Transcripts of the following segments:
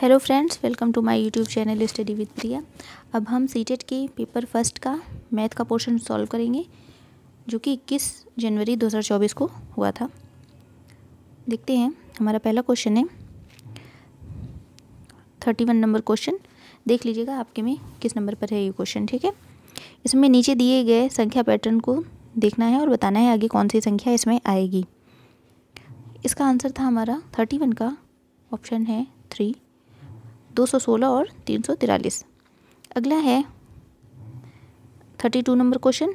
hello friends welcome to my YouTube channel study with Priya अब हम C e के paper first का math का पोर्शन सॉल्व करेंगे जो कि 21 जनवरी 2024 को हुआ था देखते हैं हमारा पहला क्वेश्चन है 31 नंबर क्वेश्चन देख लीजिएगा आपके में किस नंबर पर है ये क्वेश्चन ठीक है इसमें नीचे दिए गए संख्या पैटर्न को देखना है और बताना है आगे कौन सी संख्या इसमें आएगी इसका आंसर था हमारा थर्टी वन का ऑप्शन है थ्री 216 और 343 अगला है 32 नंबर क्वेश्चन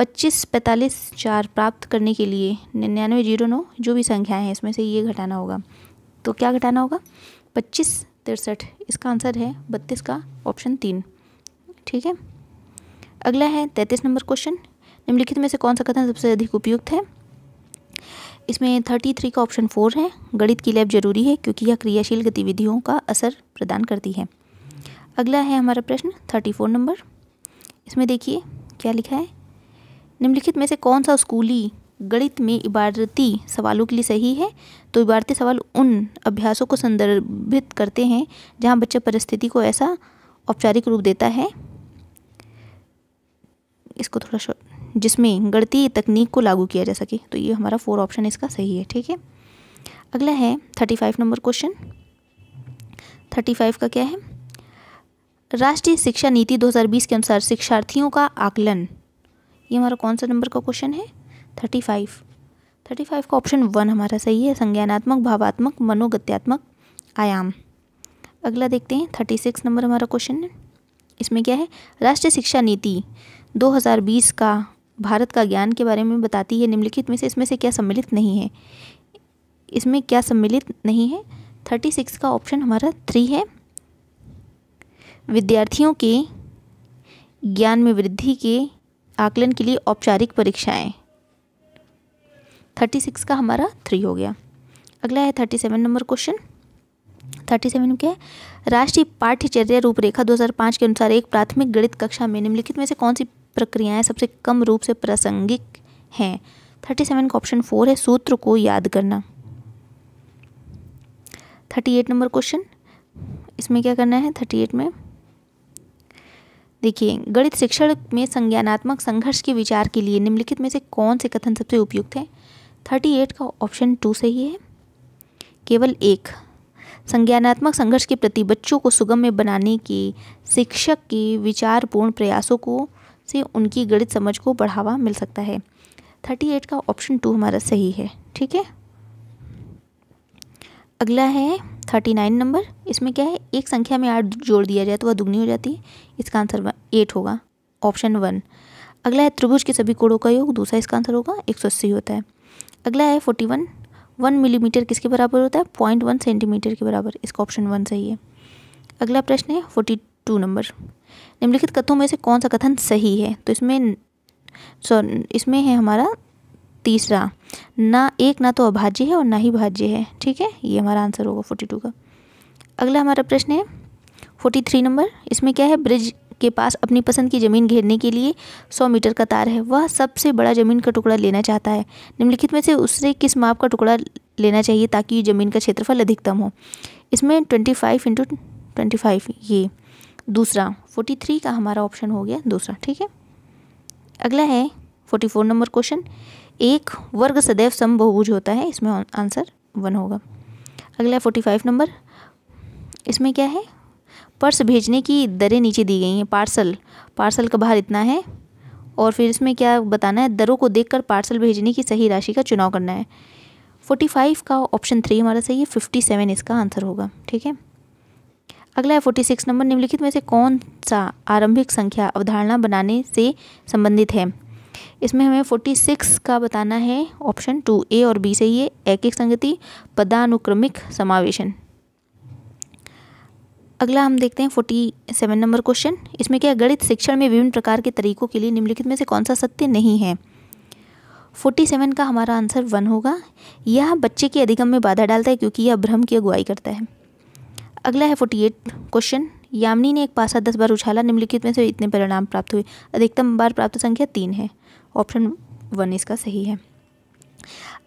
25 पैंतालीस चार प्राप्त करने के लिए निन्यानवे जीरो नौ जो भी संख्याएं हैं इसमें से ये घटाना होगा तो क्या घटाना होगा 25 तिरसठ इसका आंसर है बत्तीस का ऑप्शन तीन ठीक है अगला है तैंतीस नंबर क्वेश्चन निम्नलिखित में से कौन सा कथन सबसे अधिक उपयुक्त है इसमें थर्टी थ्री का ऑप्शन फोर है गणित की लैब जरूरी है क्योंकि यह क्रियाशील गतिविधियों का असर प्रदान करती है अगला है हमारा प्रश्न थर्टी फोर नंबर इसमें देखिए क्या लिखा है निम्नलिखित में से कौन सा स्कूली गणित में इबारती सवालों के लिए सही है तो इबारती सवाल उन अभ्यासों को संदर्भित करते हैं जहाँ बच्चा परिस्थिति को ऐसा औपचारिक रूप देता है इसको थोड़ा जिसमें गणतीय तकनीक को लागू किया जा सके तो ये हमारा फोर ऑप्शन इसका सही है ठीक है अगला है thirty five number question thirty five का क्या है राष्ट्रीय शिक्षा नीति 2020 के अनुसार शिक्षार्थियों का आकलन ये हमारा कौन सा नंबर का क्वेश्चन है थर्टी फाइव थर्टी फाइव का ऑप्शन वन हमारा सही है संज्ञानात्मक भावात्मक मनोगत्यात्मक आयाम अगला देखते हैं थर्टी सिक्स नंबर हमारा क्वेश्चन है इसमें क्या है राष्ट्रीय शिक्षा नीति 2020 का भारत का ज्ञान के बारे में बताती है निम्नलिखित में से इसमें से क्या सम्मिलित नहीं है इसमें क्या सम्मिलित नहीं है थर्टी सिक्स का ऑप्शन हमारा थ्री है विद्यार्थियों के ज्ञान में वृद्धि के आकलन के लिए औपचारिक परीक्षाएं थर्टी सिक्स का हमारा थ्री हो गया अगला है thirty seven number question thirty seven क्या है राष्ट्रीय पाठ्यचर्या रूपरेखा दो हजार पाँच के अनुसार एक प्राथमिक गणित कक्षा में निम्नलिखित में से कौन सी प्रक्रियाएं सबसे कम रूप से प्रासंगिक हैं थर्टी सेवन का ऑप्शन फोर है सूत्र को याद करना थर्टी एट नंबर क्वेश्चन इसमें क्या करना है थर्टी एट में देखिए गणित शिक्षण में संज्ञानात्मक संघर्ष के विचार के लिए निम्नलिखित में से कौन से कथन सबसे उपयुक्त है थर्टी एट का ऑप्शन टू सही है केवल एक संज्ञानात्मक संघर्ष के प्रति बच्चों को सुगम्य बनाने के शिक्षक के विचारपूर्ण प्रयासों को से उनकी गणित समझ को बढ़ावा मिल सकता है थर्टी एट का ऑप्शन टू हमारा सही है ठीक है अगला है थर्टी नाइन नंबर इसमें क्या है एक संख्या में आठ जोड़ दिया जाए तो वह दुगनी हो जाती है इसका आंसर एट होगा ऑप्शन वन अगला है त्रिभुज के सभी कोणों का योग दूसरा इसका आंसर होगा एक सौ अस्सी होता है अगला है फोर्टी वन वन मिलीमीटर किसके बराबर होता है पॉइंट वन सेंटीमीटर के बराबर इसका ऑप्शन वन सही है अगला प्रश्न है फोर्टी टू नंबर निम्नलिखित कथों में से कौन सा कथन सही है तो इसमें सो इसमें है हमारा तीसरा ना एक ना तो अभाज्य है और ना ही भाज्य है ठीक है ये हमारा आंसर होगा फोर्टी टू का अगला हमारा प्रश्न है फोर्टी थ्री नंबर इसमें क्या है ब्रिज के पास अपनी पसंद की ज़मीन घेरने के लिए सौ मीटर का तार है वह सबसे बड़ा ज़मीन का टुकड़ा लेना चाहता है निम्नलिखित में से उससे किस माप का टुकड़ा लेना चाहिए ताकि ज़मीन का क्षेत्रफल अधिकतम हो इसमें twenty five into twenty five ये दूसरा फोर्टी थ्री का हमारा ऑप्शन हो गया दूसरा ठीक है अगला है फोर्टी फोर नंबर क्वेश्चन एक वर्ग सदैव बहुभुज होता है इसमें आंसर वन होगा अगला है फोर्टी फाइव नंबर इसमें क्या है पर्स भेजने की दरें नीचे दी गई हैं पार्सल पार्सल का भार इतना है और फिर इसमें क्या बताना है दरों को कर पार्सल भेजने की सही राशि का चुनाव करना है फोर्टी फाइव का ऑप्शन थ्री हमारा सही है फिफ्टी सेवन इसका आंसर होगा ठीक है अगला है फोर्टी सिक्स नंबर निम्नलिखित में से कौन सा आरंभिक संख्या अवधारणा बनाने से संबंधित है इसमें हमें फोर्टी सिक्स का बताना है ऑप्शन टू ए और बी सही है एक एक संगति पदानुक्रमिक समावेशन अगला हम देखते हैं फोर्टी सेवन नंबर क्वेश्चन इसमें क्या गणित शिक्षण में विभिन्न प्रकार के तरीकों के लिए निम्नलिखित में से कौन सा सत्य नहीं है फोर्टी सेवन का हमारा आंसर वन होगा यह बच्चे के अधिगम में बाधा डालता है क्योंकि यह भ्रम की अगुवाई करता है अगला है फोर्टी एट क्वेश्चन यामिनी ने एक पासा दस बार उछाला निम्नलिखित में से इतने परिणाम प्राप्त हुए अधिकतम बार प्राप्त संख्या तीन है ऑप्शन वन इसका सही है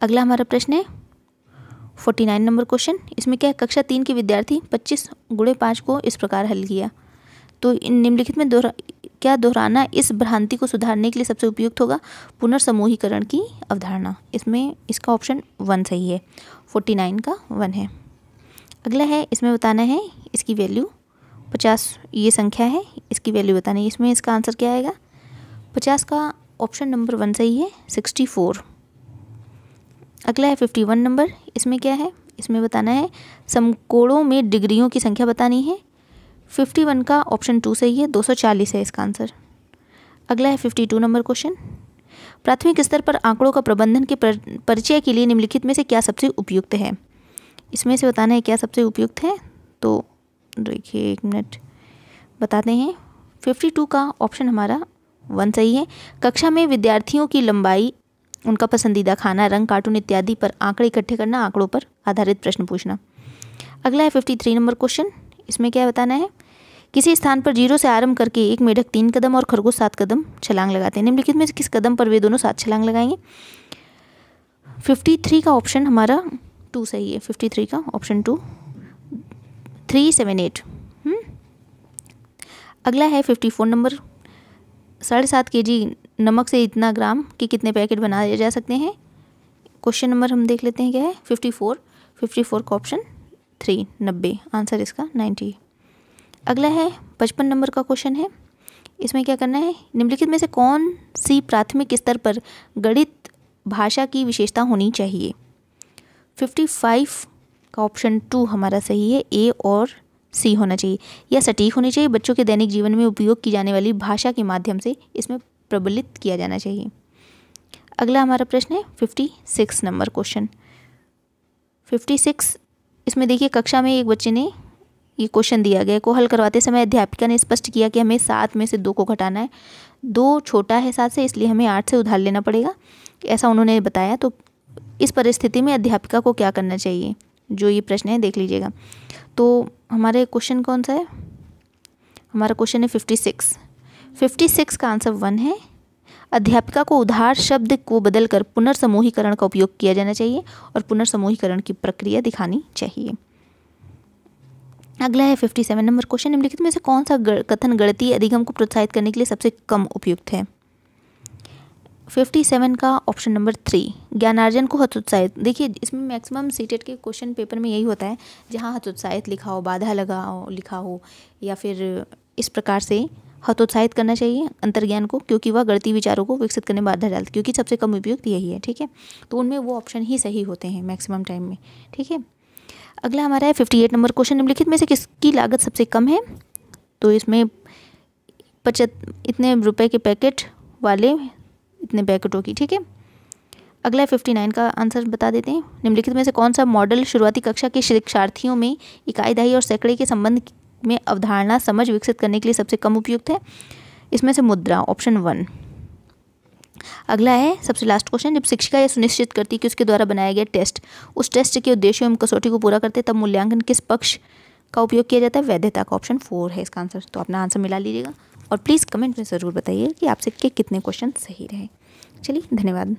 अगला हमारा प्रश्न है फोर्टी नाइन नंबर क्वेश्चन इसमें क्या है कक्षा तीन के विद्यार्थी पच्चीस गुड़े पाँच को इस प्रकार हल किया तो निम्नलिखित में दोहरा क्या दोहराना इस भ्रांति को सुधारने के लिए सबसे उपयुक्त होगा पुनर्समूहीकरण की अवधारणा इसमें इसका ऑप्शन वन सही है फोर्टी नाइन का वन है अगला है इसमें बताना है इसकी वैल्यू पचास ये संख्या है इसकी वैल्यू बताना है इसमें इसका आंसर क्या आएगा पचास का ऑप्शन नंबर वन सही है सिक्सटी फोर अगला है फिफ्टी वन नंबर इसमें क्या है इसमें बताना है समकोणों में डिग्रियों की संख्या बतानी है फिफ्टी वन का ऑप्शन टू सही है दो सौ चालीस है इसका आंसर अगला है फिफ्टी टू नंबर क्वेश्चन प्राथमिक स्तर पर आंकड़ों का प्रबंधन के परिचय के लिए निम्नलिखित में से क्या सबसे उपयुक्त है इसमें से बताना है क्या सबसे उपयुक्त है तो देखिए एक मिनट बताते हैं फिफ्टी टू का ऑप्शन हमारा वन सही है कक्षा में विद्यार्थियों की लंबाई उनका पसंदीदा खाना रंग कार्टून इत्यादि पर आंकड़े इकट्ठे करना आंकड़ों पर आधारित प्रश्न पूछना अगला है फिफ्टी थ्री नंबर क्वेश्चन इसमें क्या बताना है किसी स्थान पर जीरो से आरंभ करके एक मेढक तीन कदम और खरगोश सात कदम छलांग लगाते हैं निम्नलिखित में किस कदम पर वे दोनों सात छलांग लगाएंगे फिफ्टी थ्री का ऑप्शन हमारा टू सही है फिफ्टी थ्री का option two three seven eight अगला है फिफ्टी फोर नंबर साढ़े सात के जी नमक से इतना ग्राम के कितने पैकेट बनाए जा सकते हैं क्वेश्चन नंबर हम देख लेते हैं क्या है फिफ्टी फोर फिफ्टी फोर का ऑप्शन थ्री नब्बे आंसर इसका नाइन्टी अगला है पचपन नंबर का क्वेश्चन है इसमें क्या करना है निम्नलिखित में से कौन सी प्राथमिक स्तर पर गणित भाषा की विशेषता होनी चाहिए फिफ्टी फाइव का ऑप्शन टू हमारा सही है ए और सी होना चाहिए यह सटीक होनी चाहिए बच्चों के दैनिक जीवन में उपयोग की जाने वाली भाषा के माध्यम से इसमें प्रबलित किया जाना चाहिए अगला हमारा प्रश्न है fifty six number question fifty six इसमें देखिए कक्षा में एक बच्चे ने ये क्वेश्चन दिया गया को हल करवाते समय अध्यापिका ने स्पष्ट किया कि हमें सात में से दो को घटाना है दो छोटा है सात से इसलिए हमें आठ से उधार लेना पड़ेगा ऐसा उन्होंने बताया तो इस परिस्थिति में अध्यापिका को क्या करना चाहिए जो ये प्रश्न है देख लीजिएगा तो हमारे क्वेश्चन कौन सा है हमारा क्वेश्चन है फिफ्टी सिक्स फिफ्टी सिक्स का आंसर वन है अध्यापिका को उधार शब्द को बदलकर पुनर्समूहीकरण का उपयोग किया जाना चाहिए और पुनर्समूहीकरण की प्रक्रिया दिखानी चाहिए अगला है फिफ्टी सेवन नंबर क्वेश्चन निम्नलिखित में से कौन सा गर, कथन गणतीय अधिगम को प्रोत्साहित करने के लिए सबसे कम उपयुक्त है फिफ्टी सेवन का ऑप्शन नंबर थ्री ज्ञानार्जन को हतोत्साहित देखिए इसमें मैक्सिमम सीटेट के क्वेश्चन पेपर में यही होता है जहाँ हतोत्साहित लिखा हो बाधा लगाओ लिखा हो या फिर इस प्रकार से हतोत्साहित करना चाहिए अंतर्ज्ञान को क्योंकि वह गलती विचारों को विकसित करने में बाधा डालती क्योंकि सबसे कम उपयुक्त यही है ठीक है तो उनमें वो ऑप्शन ही सही होते हैं मैक्सिमम टाइम में ठीक है अगला हमारा है फिफ्टी एट नंबर क्वेश्चन निम्नलिखित में से किसकी लागत सबसे कम है तो इसमें पचहत इतने रुपए के पैकेट वाले इतने बैकेटों की ठीक है अगला फिफ्टी नाइन का आंसर बता देते हैं निम्नलिखित में से कौन सा मॉडल शुरुआती कक्षा के शिक्षार्थियों में इकाई और सैकड़े के संबंध में अवधारणा समझ विकसित करने के लिए सबसे कम उपयुक्त है इसमें से मुद्रा ऑप्शन वन अगला है सबसे लास्ट क्वेश्चन जब शिक्षिका यह सुनिश्चित करती है कि उसके द्वारा बनाया गया टेस्ट उस टेस्ट के उद्देश्यों एवं कसौटी को पूरा करते तब मूल्यांकन किस पक्ष का उपयोग किया जाता है वैधता का ऑप्शन फोर है इसका आंसर तो अपना आंसर मिला लीजिएगा और प्लीज़ कमेंट में ज़रूर बताइए कि आपसे के कितने क्वेश्चन सही रहे चलिए धन्यवाद